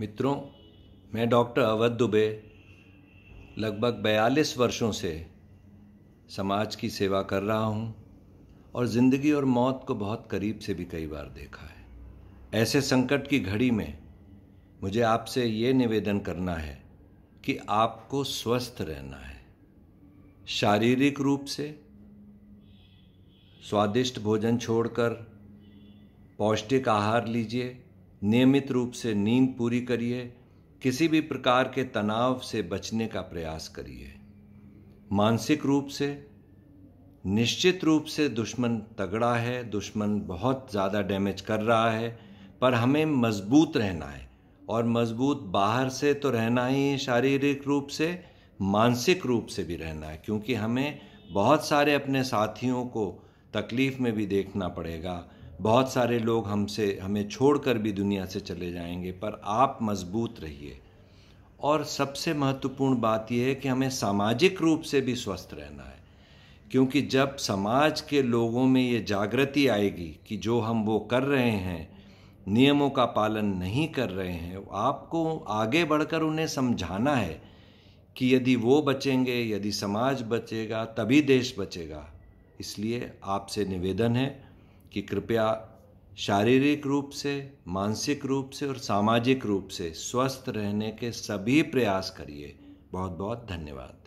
मित्रों मैं डॉक्टर अवध दुबे लगभग 42 वर्षों से समाज की सेवा कर रहा हूँ और ज़िंदगी और मौत को बहुत करीब से भी कई बार देखा है ऐसे संकट की घड़ी में मुझे आपसे ये निवेदन करना है कि आपको स्वस्थ रहना है शारीरिक रूप से स्वादिष्ट भोजन छोड़कर पौष्टिक आहार लीजिए नियमित रूप से नींद पूरी करिए किसी भी प्रकार के तनाव से बचने का प्रयास करिए मानसिक रूप से निश्चित रूप से दुश्मन तगड़ा है दुश्मन बहुत ज़्यादा डैमेज कर रहा है पर हमें मजबूत रहना है और मजबूत बाहर से तो रहना ही है शारीरिक रूप से मानसिक रूप से भी रहना है क्योंकि हमें बहुत सारे अपने साथियों को तकलीफ़ में भी देखना पड़ेगा बहुत सारे लोग हमसे हमें छोड़कर भी दुनिया से चले जाएंगे पर आप मजबूत रहिए और सबसे महत्वपूर्ण बात यह है कि हमें सामाजिक रूप से भी स्वस्थ रहना है क्योंकि जब समाज के लोगों में ये जागृति आएगी कि जो हम वो कर रहे हैं नियमों का पालन नहीं कर रहे हैं आपको आगे बढ़कर उन्हें समझाना है कि यदि वो बचेंगे यदि समाज बचेगा तभी देश बचेगा इसलिए आपसे निवेदन है कि कृपया शारीरिक रूप से मानसिक रूप से और सामाजिक रूप से स्वस्थ रहने के सभी प्रयास करिए बहुत बहुत धन्यवाद